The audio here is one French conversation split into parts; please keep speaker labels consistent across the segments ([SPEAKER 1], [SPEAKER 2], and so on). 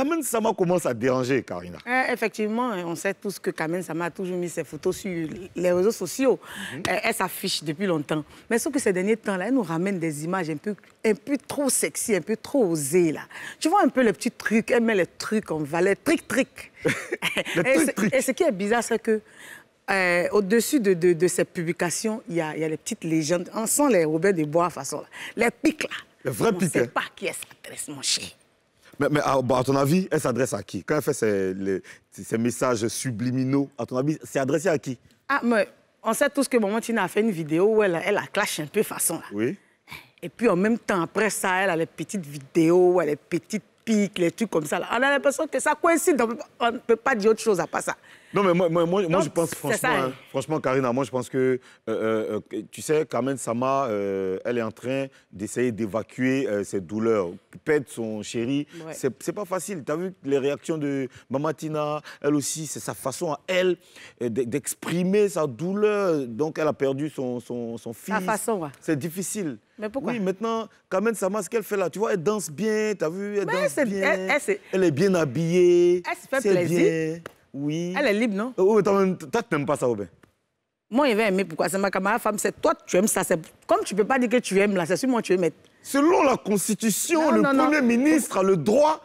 [SPEAKER 1] Kamen Sama commence à déranger, Karina.
[SPEAKER 2] Eh, effectivement, on sait tous que Kamen Sama a toujours mis ses photos sur les réseaux sociaux. Mhm. Eh, elle s'affiche depuis longtemps. Mais sauf que ces derniers temps-là, elle nous ramène des images un peu, un peu trop sexy, un peu trop osées. Là. Tu vois un peu les petits trucs, elle met les trucs en valet, tric-tric. et, et, ce qui est bizarre, c'est que eh, au-dessus de, de, de, ces publications, il y, y, a les petites légendes. On sent les Robert de Bois façon. Les pics, là.
[SPEAKER 1] Les vrais pics. On ne sait hein. pas
[SPEAKER 2] qui est sa mon chéri.
[SPEAKER 1] Mais, mais ah, bah, à, ton avis, elle s'adresse à qui Quand elle fait ces messages subliminaux, à ton avis, c'est adressé à qui
[SPEAKER 2] Ah, mais on sait tous que Tina a fait une vidéo où elle, elle a clash un peu façon. Oui. Et puis en même temps, après ça, elle a les petites vidéos, elle les petites piques, les trucs comme ça. On a l'impression que ça coïncide. On ne peut pas dire autre chose à part ça. Non, mais moi, moi, moi, je pense, franchement, hein.
[SPEAKER 1] hein, Karina, hein, moi, je pense que, euh, euh, euh, tu sais, Carmen Sama, elle est en train d'essayer d'évacuer ses douleurs. Perdre son chéri, c'est pas facile. Tu as vu les réactions de Mamatina, elle aussi, c'est sa façon à elle d'exprimer sa douleur. Donc, elle a perdu son, son, fils. Sa façon, ouais. C'est difficile. Mais pourquoi Oui, maintenant, Carmen Sama, ce qu'elle fait là, tu vois, elle danse bien, tu as vu, elle danse bien. Elle, est bien habillée. Elle se fait plaisir. Bien. Oui. Elle est libre, non oh, Toi, tu n'aimes pas ça, Aubin
[SPEAKER 2] Moi, il vais aimer. Pourquoi C'est ma camarade femme. C'est toi, tu aimes ça. Comme tu ne peux pas dire que tu aimes, là, c'est moi, tu aimes. Selon la Constitution, le Premier
[SPEAKER 1] ministre a le droit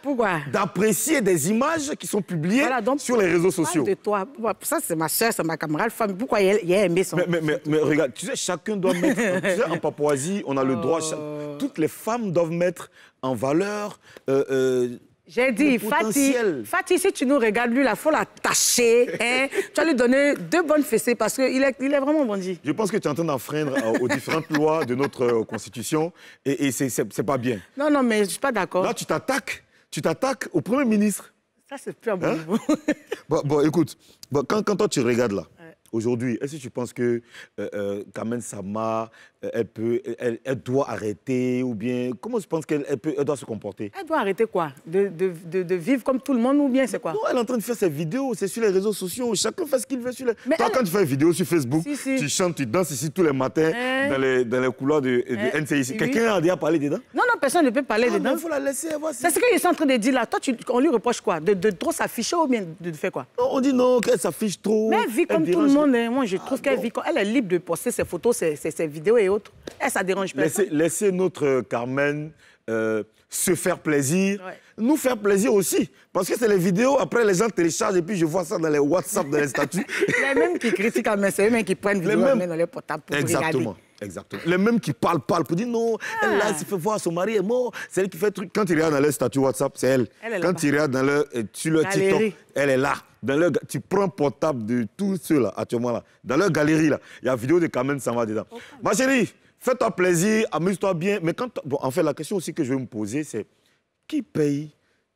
[SPEAKER 2] d'apprécier des images qui sont publiées sur les réseaux sociaux. de toi. Ça, c'est ma soeur, c'est ma
[SPEAKER 1] camarade femme. Pourquoi
[SPEAKER 2] il a aimé son... Mais, mais, mais, mais regarde, tu sais,
[SPEAKER 1] chacun doit mettre... tu sais, en Papouasie, on a le droit... Oh. Toutes les femmes doivent mettre en valeur... Euh, euh, j'ai dit, Fatih,
[SPEAKER 2] Fatih, si tu nous regardes, lui, il faut l'attacher. Hein? tu vas lui donner deux bonnes fessées parce qu'il est, il est vraiment bandit.
[SPEAKER 1] Je pense que tu es en train d'enfreindre euh, aux différentes lois de notre euh, Constitution et, et c'est pas bien.
[SPEAKER 2] Non, non, mais je suis pas d'accord. Là,
[SPEAKER 1] tu t'attaques. Tu t'attaques au Premier ministre.
[SPEAKER 2] Ça, c'est plus un hein?
[SPEAKER 1] bon bon, écoute, quand, quand toi, tu regardes là, aujourd'hui, est-ce que tu penses que Kamen euh, Sama, elle, peut, elle, doit arrêter ou bien comment je pense qu'elle doit se comporter
[SPEAKER 2] Elle doit arrêter quoi de,
[SPEAKER 1] vivre comme tout le monde ou bien c'est quoi Non, elle est en train de faire ses vidéos, c'est sur les réseaux sociaux, chacun fait ce qu'il veut sur les... Mais Toi, quand tu fais une vidéo sur Facebook, tu chantes, tu danses ici tous les matins hein? dans, les, couloirs de, NCIC. Hein? Quelqu'un a déjà parlé dedans Non, non,
[SPEAKER 2] personne ne peut parler ah, dedans. Il faut
[SPEAKER 1] la laisser, C'est ce que
[SPEAKER 2] sont en train de dire là. Toi, on lui reproche quoi de, trop s'afficher ou bien de faire quoi on dit non, qu'elle s'affiche trop. Mais elle vit comme tout le monde. Hein. Moi, je trouve ah, qu'elle vit... Elle est libre de poster ses photos, ses, ses vidéos et autres. Et eh, ça dérange pas.
[SPEAKER 1] Laissez, notre Carmen euh, se faire plaisir, nous faire plaisir aussi. Parce que c'est les vidéos, après les gens téléchargent et puis je vois ça dans les WhatsApp, dans les statuts. les mêmes qui critiquent, Carmen, c'est eux qui prennent les vidéos mêmes... dans les portables pour Exactement. Regarder. Exactement. Les mêmes qui parlent, parlent pour dire non, elle là, ah. se fait voir, son mari est mort. C'est elle qui fait truc. Quand il regarde dans leur statut WhatsApp, c'est elle. Quand il regarde dans leur, euh, sur leur TikTok, elle est là. Dans tu prends portable de tous ceux-là, actuellement là. Dans leur galerie, là, il y a vidéo de Kamen ça dedans. Oh, Ma chérie, fais-toi plaisir, amuse-toi bien. Mais quand. Bon, en fait, la question aussi que je vais me poser, c'est qui paye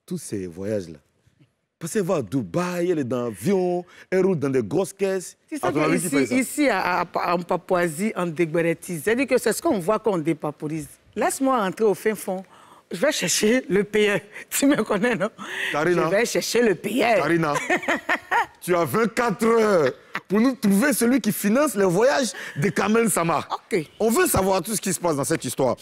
[SPEAKER 1] tous ces voyages-là parce qu'elle va à Dubaï, elle est dans avion, elle roule dans des grosses caisses. ici,
[SPEAKER 2] à, en Papouasie, on C'est-à-dire que c'est ce qu'on voit quand on dépapourise. Laisse-moi entrer au fin fond. Je vais chercher le payeur. Tu me connais, non
[SPEAKER 1] Karina. Je vais chercher le payeur. Karina, tu as 24 heures pour nous trouver celui qui finance le voyage de Kamel Sama. OK. On veut savoir tout ce qui se passe dans cette histoire.